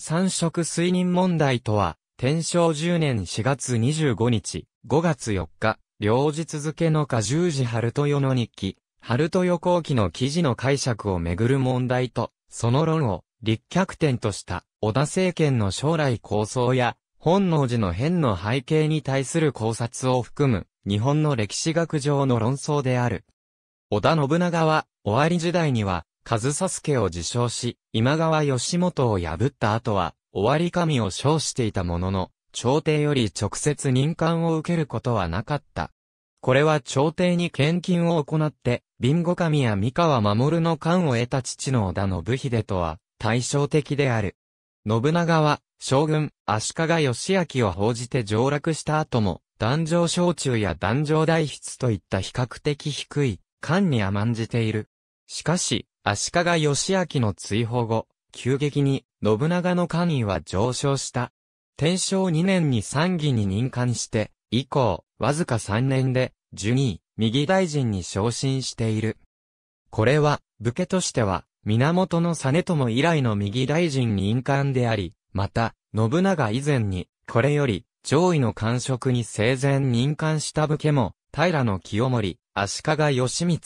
三色水人問題とは、天正10年4月25日、5月4日、両日付の下十字春豊の日記、春豊後期の記事の解釈をめぐる問題と、その論を立脚点とした織田政権の将来構想や、本能寺の変の背景に対する考察を含む、日本の歴史学上の論争である。織田信長は、終わり時代には、サスケを自称し、今川義元を破った後は、終わり神を称していたものの、朝廷より直接任官を受けることはなかった。これは朝廷に献金を行って、ビンゴ神や三河守の官を得た父の織田信秀とは対照的である。信長は、将軍、足利義明を報じて上洛した後も、壇上焼酎や壇上代筆といった比較的低い、官に甘んじている。しかし、足利義明の追放後、急激に信長の官位は上昇した。天正2年に参議に任官して、以降、わずか3年で、受位、右大臣に昇進している。これは、武家としては、源実朝以来の右大臣任官であり、また、信長以前に、これより、上位の官職に生前任官した武家も、平清盛、足利義満、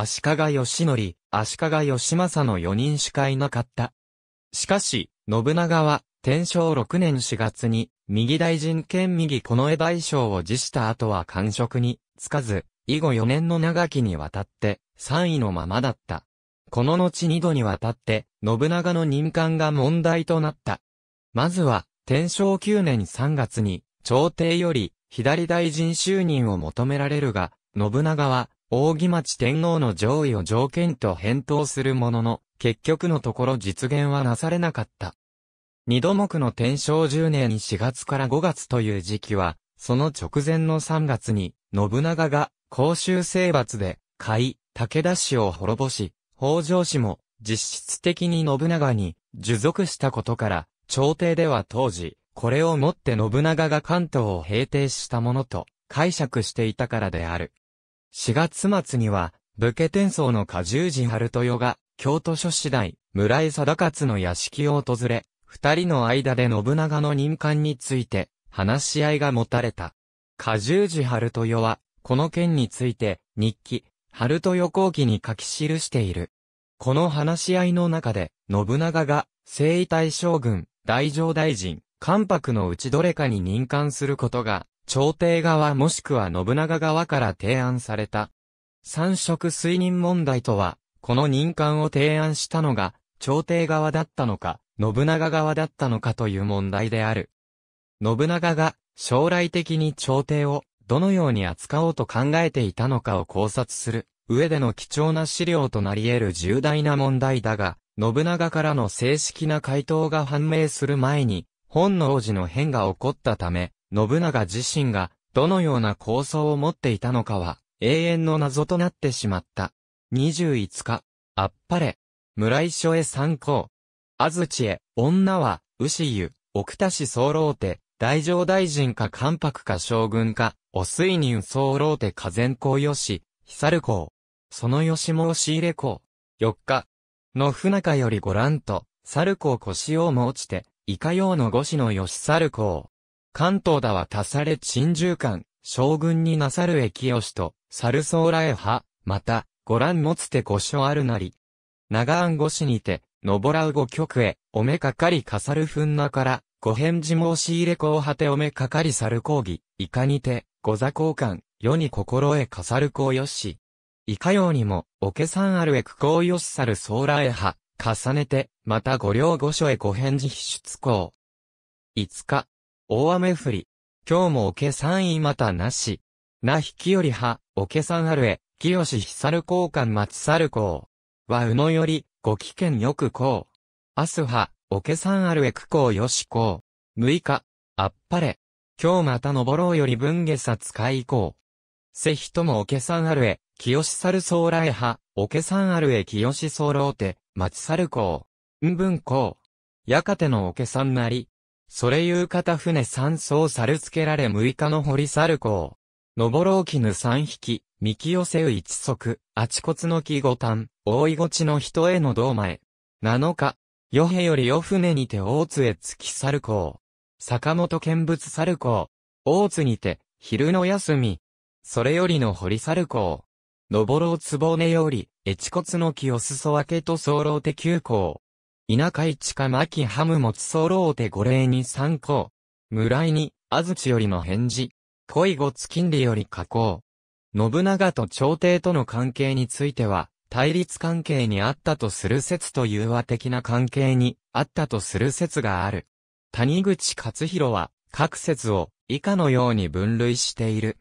足利義則、足利義政の4人しかいなかった。しかし、信長は、天正6年4月に、右大臣兼右近衛大将を辞した後は官職に、つかず、以後4年の長きにわたって、3位のままだった。この後2度にわたって、信長の任官が問題となった。まずは、天正9年3月に、朝廷より、左大臣就任を求められるが、信長は、扇町天皇の上位を条件と返答するものの、結局のところ実現はなされなかった。二度目の天正十年年4月から5月という時期は、その直前の3月に、信長が、公衆征伐で、甲斐、武田氏を滅ぼし、北条氏も、実質的に信長に、受属したことから、朝廷では当時、これをもって信長が関東を平定したものと、解釈していたからである。4月末には、武家転送の荷重寺春豊が、京都諸次第、村井貞勝の屋敷を訪れ、二人の間で信長の任官について、話し合いが持たれた。荷重寺春豊は、この件について、日記、春豊後期に書き記している。この話し合いの中で、信長が、征夷大将軍、大城大臣、関白のうちどれかに任官することが朝廷側もしくは信長側から提案された。三色水任問題とは、この任官を提案したのが、朝廷側だったのか、信長側だったのかという問題である。信長が将来的に朝廷をどのように扱おうと考えていたのかを考察する上での貴重な資料となり得る重大な問題だが、信長からの正式な回答が判明する前に、本能寺の変が起こったため、信長自身がどのような構想を持っていたのかは永遠の謎となってしまった。25日、あっぱれ、村井署へ参考。安土へ、女は、牛湯、奥田氏総老手、大乗大臣か関白か将軍か、お水人総老手か善公よし、久公。そのしも押し入れ公。4日、の船かよりご覧と、猿公腰をも落ちて、いかようの五子のよし猿公。関東だは足され珍獣館、将軍になさる駅吉と、猿ーラへ派、また、ご覧もつて御所あるなり。長安御師にて、のぼらうご局へ、おめかかりかさるふんなから、ご返事申し入れこうはておめかかりさる講義、いかにて、ご座交換、世に心得かさるこうよし。いかようにも、おけさんあるえくこうよしさるーラへ派、重ねて、またご両御所へご返事必出こう。5日、大雨降り。今日もおけ三位またなし。なひきよりは、おけ三あるえ、清しひさる交換松さる公。はうのより、ご危険よくこう。あすは、おけ三あるえくこうよしこう。6日、あっぱれ。今日また登ろうより文下さ使いこう。せひともおけさんあるえ、清しさるそうらえは、おけさんあるえ清しそうろうて、まちさるこう。んぶんこう。やかてのおけさんなり、それ夕方船三層猿付けられ6日の堀猿港。のぼろうきぬ三匹、三木寄せう一足、あちこつの木五端、大いごちの人への道前。七日、よへよりよ船にて大津へき猿港。坂本見物猿港。大津にて、昼の休み。それよりの堀猿港。のぼろうつぼねより、えちこつの木を裾分けと早漏て急行。田舎市か牧ハムもつそろうて五礼に参考。村井に、安土よりも返事。恋後つ金利より加工。信長と朝廷との関係については、対立関係にあったとする説と融和的な関係にあったとする説がある。谷口勝弘は、各説を以下のように分類している。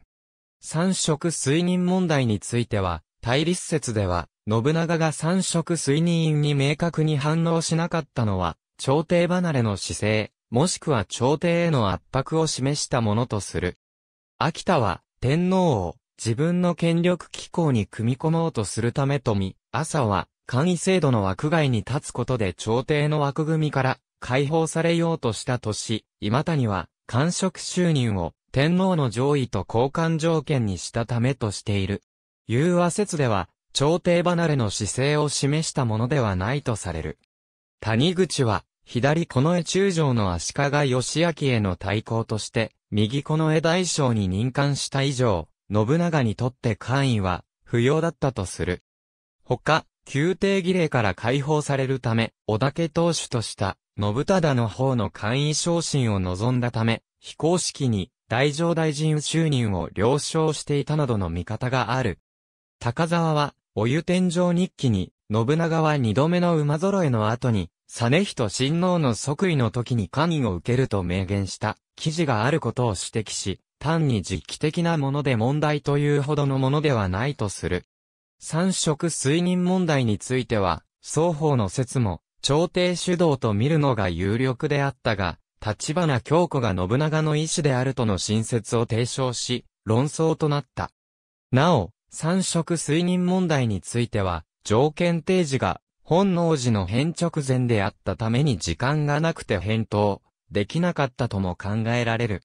三色水銀問題については、対立説では、信長が三色水任院に明確に反応しなかったのは、朝廷離れの姿勢、もしくは朝廷への圧迫を示したものとする。秋田は、天皇を、自分の権力機構に組み込もうとするためとみ、朝は、簡易制度の枠外に立つことで朝廷の枠組みから解放されようとしたとし、今谷は、官職就任を天皇の上位と交換条件にしたためとしている。融和説では、朝廷離れの姿勢を示したものではないとされる。谷口は、左近絵中将の足利義明への対抗として、右近絵大将に任官した以上、信長にとって官位は、不要だったとする。他、宮廷儀礼から解放されるため、織田家当主とした、信忠の方の官位昇進を望んだため、非公式に、大乗大臣就任を了承していたなどの見方がある。高沢は、お湯天井日記に、信長は二度目の馬揃えの後に、実人親王の即位の時に官位を受けると明言した記事があることを指摘し、単に実機的なもので問題というほどのものではないとする。三色水銀問題については、双方の説も、朝廷主導と見るのが有力であったが、立花京子が信長の意志であるとの新説を提唱し、論争となった。なお、三色睡眠問題については、条件提示が本能寺の変直前であったために時間がなくて返答できなかったとも考えられる。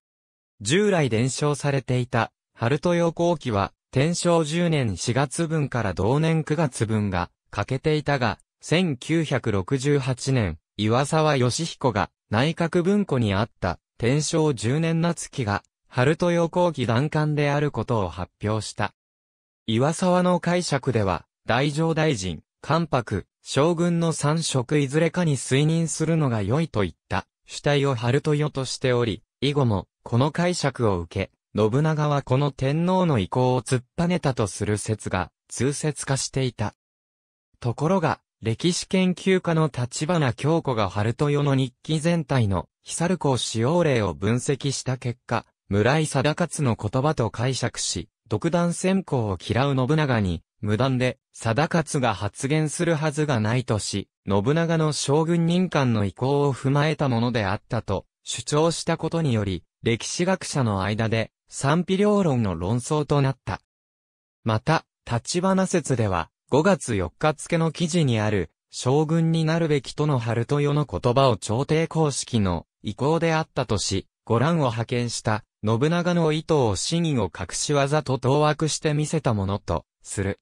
従来伝承されていた、春豊後期は、天正10年4月分から同年9月分が欠けていたが、1968年、岩沢義彦が内閣文庫にあった天正10年夏期が、春豊後期段間であることを発表した。岩沢の解釈では、大乗大臣、関白、将軍の三職いずれかに推任するのが良いといった主体を春豊としており、以後もこの解釈を受け、信長はこの天皇の意向を突っぱねたとする説が通説化していた。ところが、歴史研究家の立花京子が春豊の日記全体のヒサル公使用例を分析した結果、村井貞勝の言葉と解釈し、独断専行を嫌う信長に、無断で、定勝が発言するはずがないとし、信長の将軍任官の意向を踏まえたものであったと、主張したことにより、歴史学者の間で、賛否両論の論争となった。また、立花説では、5月4日付の記事にある、将軍になるべきとの春豊の言葉を朝廷公式の意向であったとし、ご覧を派遣した信長の意図を真意を隠し技と当惑して見せたものと、する。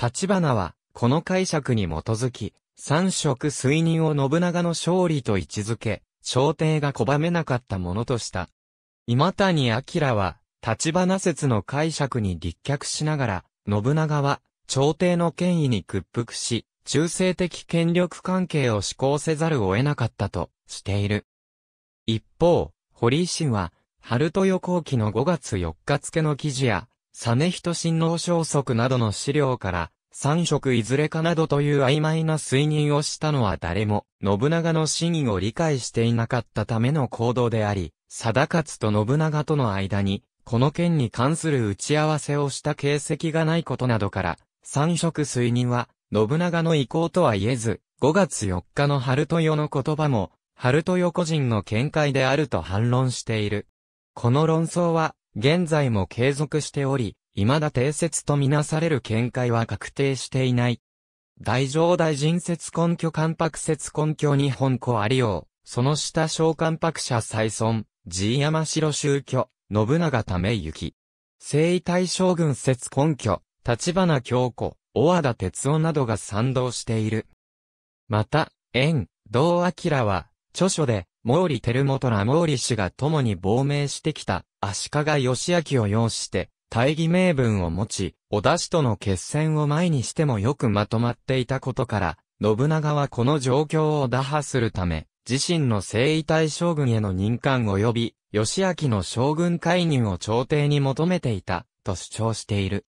立花は、この解釈に基づき、三色推認を信長の勝利と位置づけ、朝廷が拒めなかったものとした。今谷明は、立花説の解釈に立脚しながら、信長は、朝廷の権威に屈服し、中性的権力関係を施行せざるを得なかったとしている。一方、堀井氏は、春豊後期の5月4日付の記事や、サネヒト新王消息などの資料から、三色いずれかなどという曖昧な推認をしたのは誰も、信長の真意を理解していなかったための行動であり、定勝と信長との間に、この件に関する打ち合わせをした形跡がないことなどから、三色推認は、信長の意向とは言えず、5月4日の春豊の言葉も、春豊個人の見解であると反論している。この論争は、現在も継続しており、未だ定説とみなされる見解は確定していない。大乗大人説根拠関白説根拠日本古ありよう、その下小関白者再尊、寺山城宗教、信長ため行き。征夷大将軍説根拠、立花京子、小和田哲夫などが賛同している。また、円、道明は、著書で、毛利輝元ら毛利氏が共に亡命してきた足利義明を擁して、大義名分を持ち、織田氏との決戦を前にしてもよくまとまっていたことから、信長はこの状況を打破するため、自身の征夷大将軍への任官及び、義明の将軍介入を朝廷に求めていた、と主張している。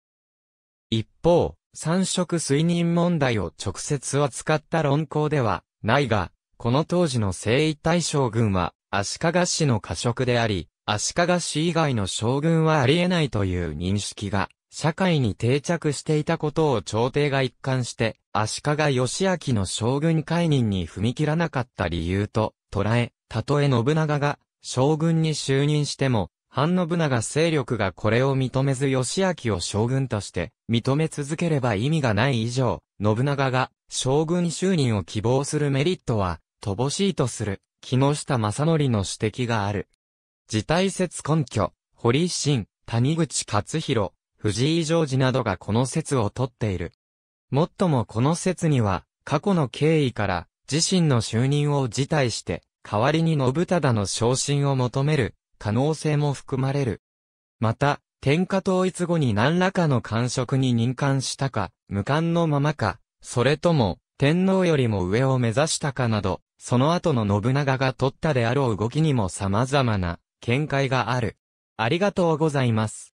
一方、三色水任問題を直接扱った論考では、ないが、この当時の征夷大将軍は、足利氏の過食であり、足利氏以外の将軍はありえないという認識が、社会に定着していたことを朝廷が一貫して、足利義明の将軍解任に踏み切らなかった理由と捉え、たとえ信長が将軍に就任しても、反信長勢力がこれを認めず義明を将軍として認め続ければ意味がない以上、信長が将軍就任を希望するメリットは乏しいとする、木下正則の指摘がある。事態説根拠、堀新、谷口勝弘、藤井常時などがこの説をとっている。もっともこの説には、過去の経緯から、自身の就任を辞退して、代わりに信忠の昇進を求める、可能性も含まれる。また、天下統一後に何らかの官職に任官したか、無官のままか、それとも、天皇よりも上を目指したかなど、その後の信長が取ったであろう動きにも様々な見解がある。ありがとうございます。